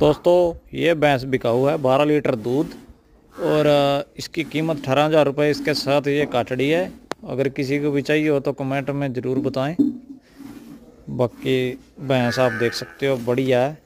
दोस्तों ये भैंस बिका हुआ है बारह लीटर दूध और इसकी कीमत अठारह हज़ार रुपये इसके साथ ये काटड़ी है अगर किसी को भी चाहिए हो तो कमेंट में ज़रूर बताएं बाकी भैंस आप देख सकते हो बढ़िया है